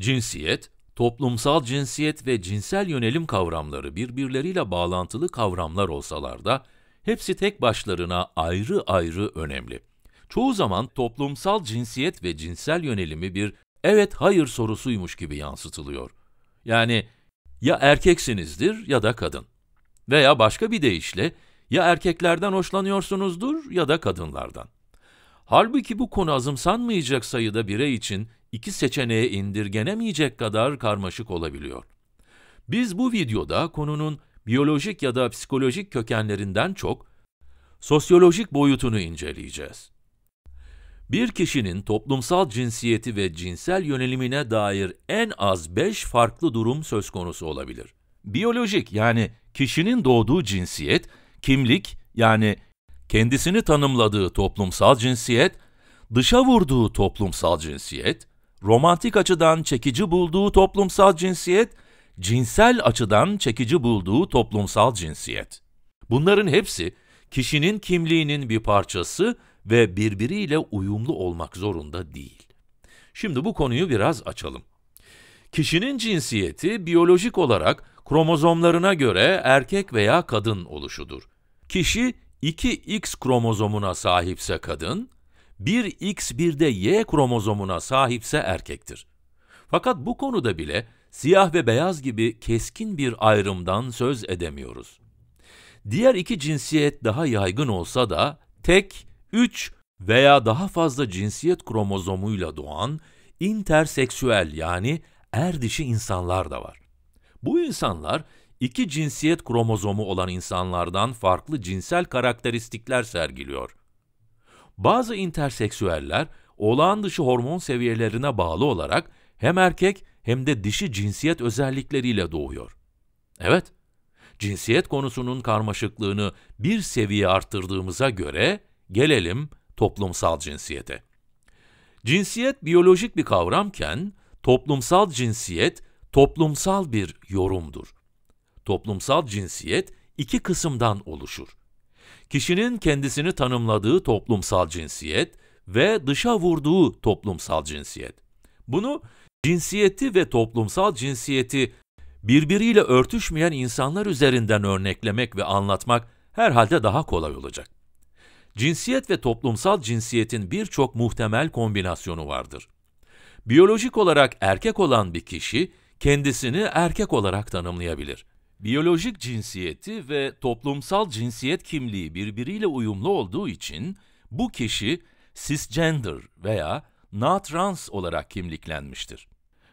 Cinsiyet, toplumsal cinsiyet ve cinsel yönelim kavramları birbirleriyle bağlantılı kavramlar olsalar da hepsi tek başlarına ayrı ayrı önemli. Çoğu zaman toplumsal cinsiyet ve cinsel yönelimi bir evet hayır sorusuymuş gibi yansıtılıyor. Yani ya erkeksinizdir ya da kadın. Veya başka bir deyişle ya erkeklerden hoşlanıyorsunuzdur ya da kadınlardan. Halbuki bu konu azımsanmayacak sayıda birey için iki seçeneğe indirgenemeyecek kadar karmaşık olabiliyor. Biz bu videoda konunun biyolojik ya da psikolojik kökenlerinden çok sosyolojik boyutunu inceleyeceğiz. Bir kişinin toplumsal cinsiyeti ve cinsel yönelimine dair en az 5 farklı durum söz konusu olabilir. Biyolojik yani kişinin doğduğu cinsiyet, kimlik yani kendisini tanımladığı toplumsal cinsiyet, dışa vurduğu toplumsal cinsiyet, romantik açıdan çekici bulduğu toplumsal cinsiyet, cinsel açıdan çekici bulduğu toplumsal cinsiyet. Bunların hepsi kişinin kimliğinin bir parçası ve birbiriyle uyumlu olmak zorunda değil. Şimdi bu konuyu biraz açalım. Kişinin cinsiyeti biyolojik olarak kromozomlarına göre erkek veya kadın oluşudur. Kişi 2X kromozomuna sahipse kadın, bir X bir de Y kromozomuna sahipse erkektir. Fakat bu konuda bile siyah ve beyaz gibi keskin bir ayrımdan söz edemiyoruz. Diğer iki cinsiyet daha yaygın olsa da tek, üç veya daha fazla cinsiyet kromozomuyla doğan interseksüel yani er dişi insanlar da var. Bu insanlar iki cinsiyet kromozomu olan insanlardan farklı cinsel karakteristikler sergiliyor. Bazı interseksüeller olağan dışı hormon seviyelerine bağlı olarak hem erkek hem de dişi cinsiyet özellikleriyle doğuyor. Evet, cinsiyet konusunun karmaşıklığını bir seviye arttırdığımıza göre gelelim toplumsal cinsiyete. Cinsiyet biyolojik bir kavramken toplumsal cinsiyet toplumsal bir yorumdur. Toplumsal cinsiyet iki kısımdan oluşur kişinin kendisini tanımladığı toplumsal cinsiyet ve dışa vurduğu toplumsal cinsiyet. Bunu cinsiyeti ve toplumsal cinsiyeti birbiriyle örtüşmeyen insanlar üzerinden örneklemek ve anlatmak herhalde daha kolay olacak. Cinsiyet ve toplumsal cinsiyetin birçok muhtemel kombinasyonu vardır. Biyolojik olarak erkek olan bir kişi kendisini erkek olarak tanımlayabilir. Biyolojik cinsiyeti ve toplumsal cinsiyet kimliği birbiriyle uyumlu olduğu için bu kişi cisgender veya natrans olarak kimliklenmiştir.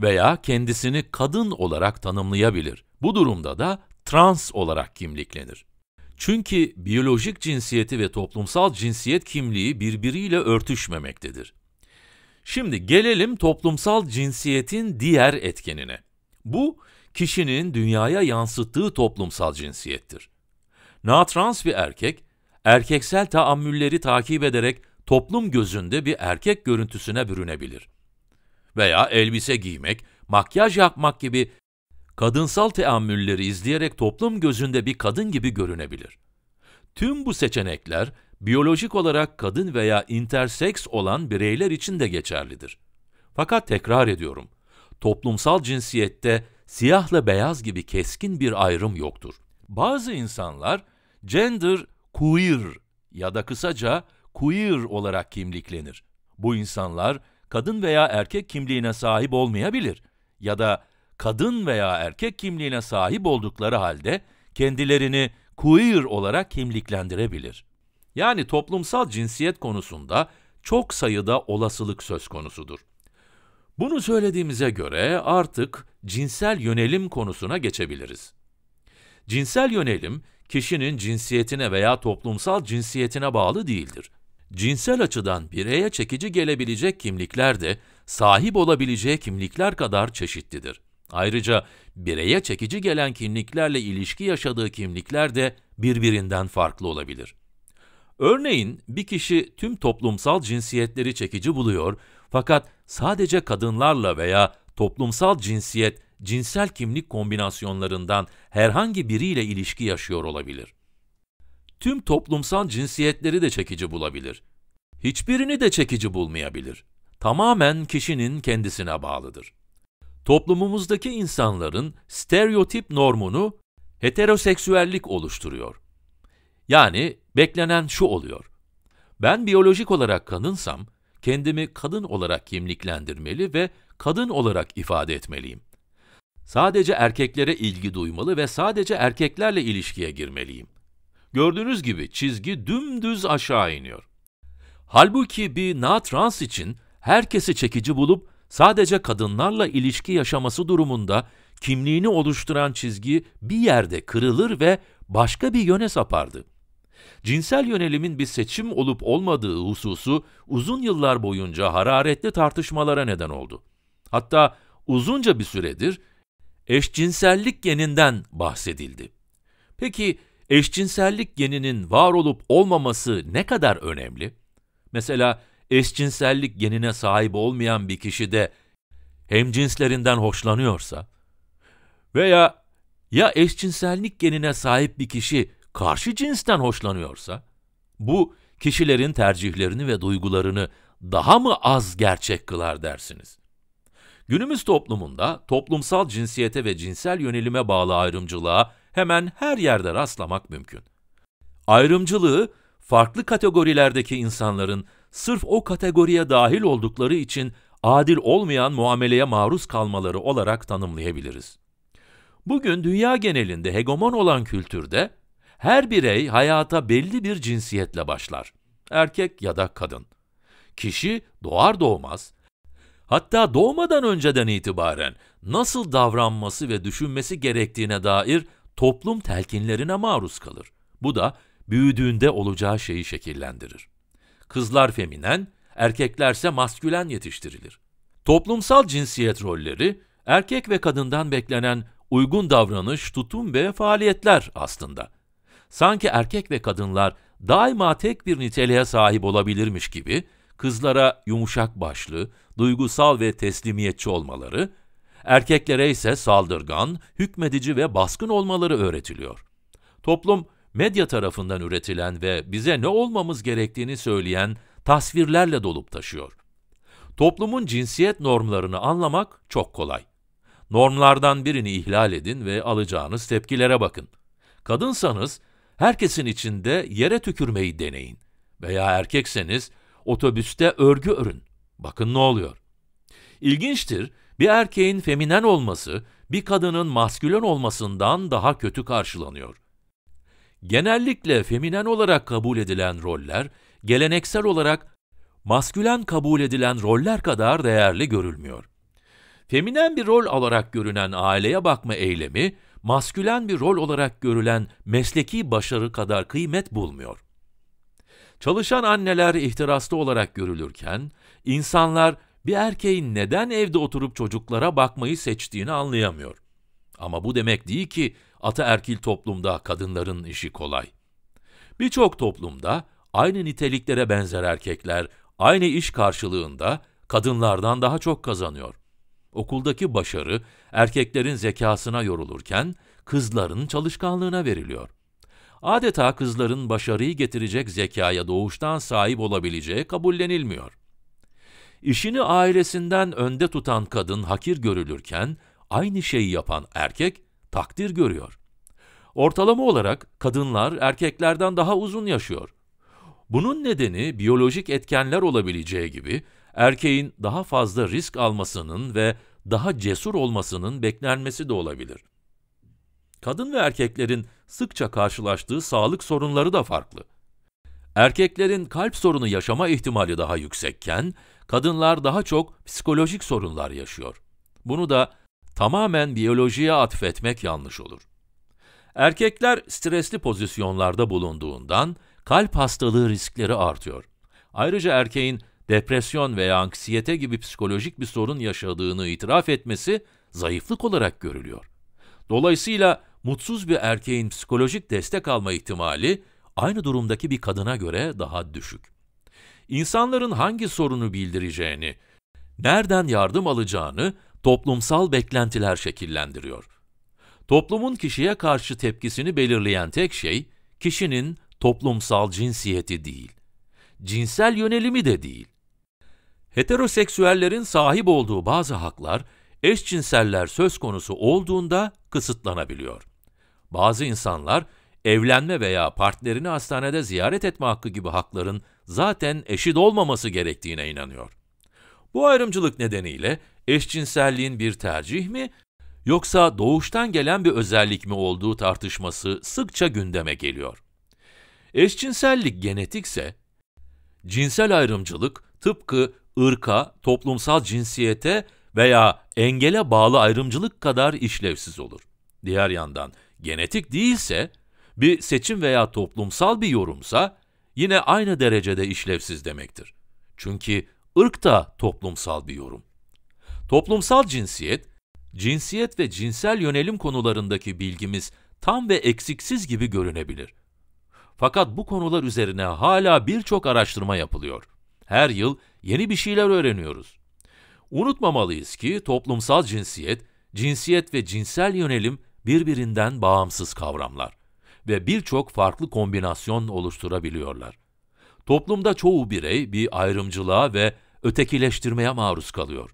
Veya kendisini kadın olarak tanımlayabilir. Bu durumda da trans olarak kimliklenir. Çünkü biyolojik cinsiyeti ve toplumsal cinsiyet kimliği birbiriyle örtüşmemektedir. Şimdi gelelim toplumsal cinsiyetin diğer etkenine. Bu, kişinin dünyaya yansıttığı toplumsal cinsiyettir. Natrans bir erkek, erkeksel taammülleri takip ederek toplum gözünde bir erkek görüntüsüne bürünebilir. Veya elbise giymek, makyaj yapmak gibi kadınsal teammülleri izleyerek toplum gözünde bir kadın gibi görünebilir. Tüm bu seçenekler biyolojik olarak kadın veya interseks olan bireyler için de geçerlidir. Fakat tekrar ediyorum, toplumsal cinsiyette siyahla beyaz gibi keskin bir ayrım yoktur. Bazı insanlar gender queer ya da kısaca queer olarak kimliklenir. Bu insanlar kadın veya erkek kimliğine sahip olmayabilir ya da kadın veya erkek kimliğine sahip oldukları halde kendilerini queer olarak kimliklendirebilir. Yani toplumsal cinsiyet konusunda çok sayıda olasılık söz konusudur. Bunu söylediğimize göre artık cinsel yönelim konusuna geçebiliriz. Cinsel yönelim, kişinin cinsiyetine veya toplumsal cinsiyetine bağlı değildir. Cinsel açıdan bireye çekici gelebilecek kimlikler de sahip olabileceği kimlikler kadar çeşitlidir. Ayrıca bireye çekici gelen kimliklerle ilişki yaşadığı kimlikler de birbirinden farklı olabilir. Örneğin bir kişi tüm toplumsal cinsiyetleri çekici buluyor fakat sadece kadınlarla veya toplumsal cinsiyet, cinsel kimlik kombinasyonlarından herhangi biriyle ilişki yaşıyor olabilir. Tüm toplumsal cinsiyetleri de çekici bulabilir. Hiçbirini de çekici bulmayabilir. Tamamen kişinin kendisine bağlıdır. Toplumumuzdaki insanların stereotip normunu heteroseksüellik oluşturuyor. Yani beklenen şu oluyor. Ben biyolojik olarak kadınsam, kendimi kadın olarak kimliklendirmeli ve kadın olarak ifade etmeliyim. Sadece erkeklere ilgi duymalı ve sadece erkeklerle ilişkiye girmeliyim. Gördüğünüz gibi çizgi dümdüz aşağı iniyor. Halbuki bir na trans için herkesi çekici bulup sadece kadınlarla ilişki yaşaması durumunda kimliğini oluşturan çizgi bir yerde kırılır ve başka bir yöne sapardı. Cinsel yönelimin bir seçim olup olmadığı hususu uzun yıllar boyunca hararetli tartışmalara neden oldu. Hatta uzunca bir süredir eşcinsellik geninden bahsedildi. Peki eşcinsellik geninin var olup olmaması ne kadar önemli? Mesela eşcinsellik genine sahip olmayan bir kişi de hemcinslerinden hoşlanıyorsa veya ya eşcinsellik genine sahip bir kişi karşı cinsten hoşlanıyorsa bu kişilerin tercihlerini ve duygularını daha mı az gerçek kılar dersiniz? Günümüz toplumunda toplumsal cinsiyete ve cinsel yönelime bağlı ayrımcılığa hemen her yerde rastlamak mümkün. Ayrımcılığı, farklı kategorilerdeki insanların sırf o kategoriye dahil oldukları için adil olmayan muameleye maruz kalmaları olarak tanımlayabiliriz. Bugün dünya genelinde hegemon olan kültürde her birey hayata belli bir cinsiyetle başlar. Erkek ya da kadın. Kişi doğar doğmaz hatta doğmadan önceden itibaren nasıl davranması ve düşünmesi gerektiğine dair toplum telkinlerine maruz kalır. Bu da büyüdüğünde olacağı şeyi şekillendirir. Kızlar feminen, erkeklerse maskülen yetiştirilir. Toplumsal cinsiyet rolleri, erkek ve kadından beklenen uygun davranış, tutum ve faaliyetler aslında. Sanki erkek ve kadınlar daima tek bir niteliğe sahip olabilirmiş gibi, kızlara yumuşak başlı, duygusal ve teslimiyetçi olmaları, erkeklere ise saldırgan, hükmedici ve baskın olmaları öğretiliyor. Toplum, medya tarafından üretilen ve bize ne olmamız gerektiğini söyleyen tasvirlerle dolup taşıyor. Toplumun cinsiyet normlarını anlamak çok kolay. Normlardan birini ihlal edin ve alacağınız tepkilere bakın. Kadınsanız herkesin içinde yere tükürmeyi deneyin veya erkekseniz otobüste örgü örün. Bakın ne oluyor. İlginçtir, bir erkeğin feminen olması bir kadının maskülen olmasından daha kötü karşılanıyor. Genellikle feminen olarak kabul edilen roller, geleneksel olarak maskülen kabul edilen roller kadar değerli görülmüyor. Feminen bir rol olarak görünen aileye bakma eylemi, maskülen bir rol olarak görülen mesleki başarı kadar kıymet bulmuyor. Çalışan anneler ihtiraslı olarak görülürken, insanlar bir erkeğin neden evde oturup çocuklara bakmayı seçtiğini anlayamıyor. Ama bu demek değil ki ataerkil toplumda kadınların işi kolay. Birçok toplumda aynı niteliklere benzer erkekler aynı iş karşılığında kadınlardan daha çok kazanıyor. Okuldaki başarı erkeklerin zekasına yorulurken kızların çalışkanlığına veriliyor adeta kızların başarıyı getirecek zekaya doğuştan sahip olabileceği kabullenilmiyor. İşini ailesinden önde tutan kadın hakir görülürken, aynı şeyi yapan erkek takdir görüyor. Ortalama olarak kadınlar erkeklerden daha uzun yaşıyor. Bunun nedeni biyolojik etkenler olabileceği gibi erkeğin daha fazla risk almasının ve daha cesur olmasının beklenmesi de olabilir kadın ve erkeklerin sıkça karşılaştığı sağlık sorunları da farklı. Erkeklerin kalp sorunu yaşama ihtimali daha yüksekken, kadınlar daha çok psikolojik sorunlar yaşıyor. Bunu da tamamen biyolojiye atfetmek yanlış olur. Erkekler stresli pozisyonlarda bulunduğundan kalp hastalığı riskleri artıyor. Ayrıca erkeğin depresyon veya anksiyete gibi psikolojik bir sorun yaşadığını itiraf etmesi zayıflık olarak görülüyor. Dolayısıyla mutsuz bir erkeğin psikolojik destek alma ihtimali aynı durumdaki bir kadına göre daha düşük. İnsanların hangi sorunu bildireceğini, nereden yardım alacağını toplumsal beklentiler şekillendiriyor. Toplumun kişiye karşı tepkisini belirleyen tek şey, kişinin toplumsal cinsiyeti değil, cinsel yönelimi de değil. Heteroseksüellerin sahip olduğu bazı haklar, eşcinseller söz konusu olduğunda kısıtlanabiliyor. Bazı insanlar evlenme veya partnerini hastanede ziyaret etme hakkı gibi hakların zaten eşit olmaması gerektiğine inanıyor. Bu ayrımcılık nedeniyle eşcinselliğin bir tercih mi yoksa doğuştan gelen bir özellik mi olduğu tartışması sıkça gündeme geliyor. Eşcinsellik genetikse, cinsel ayrımcılık tıpkı ırka, toplumsal cinsiyete veya engele bağlı ayrımcılık kadar işlevsiz olur. Diğer yandan genetik değilse, bir seçim veya toplumsal bir yorumsa yine aynı derecede işlevsiz demektir. Çünkü ırk da toplumsal bir yorum. Toplumsal cinsiyet, cinsiyet ve cinsel yönelim konularındaki bilgimiz tam ve eksiksiz gibi görünebilir. Fakat bu konular üzerine hala birçok araştırma yapılıyor. Her yıl yeni bir şeyler öğreniyoruz. Unutmamalıyız ki toplumsal cinsiyet, cinsiyet ve cinsel yönelim birbirinden bağımsız kavramlar ve birçok farklı kombinasyon oluşturabiliyorlar. Toplumda çoğu birey bir ayrımcılığa ve ötekileştirmeye maruz kalıyor.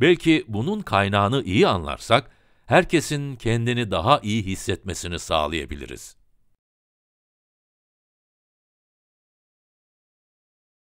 Belki bunun kaynağını iyi anlarsak, herkesin kendini daha iyi hissetmesini sağlayabiliriz.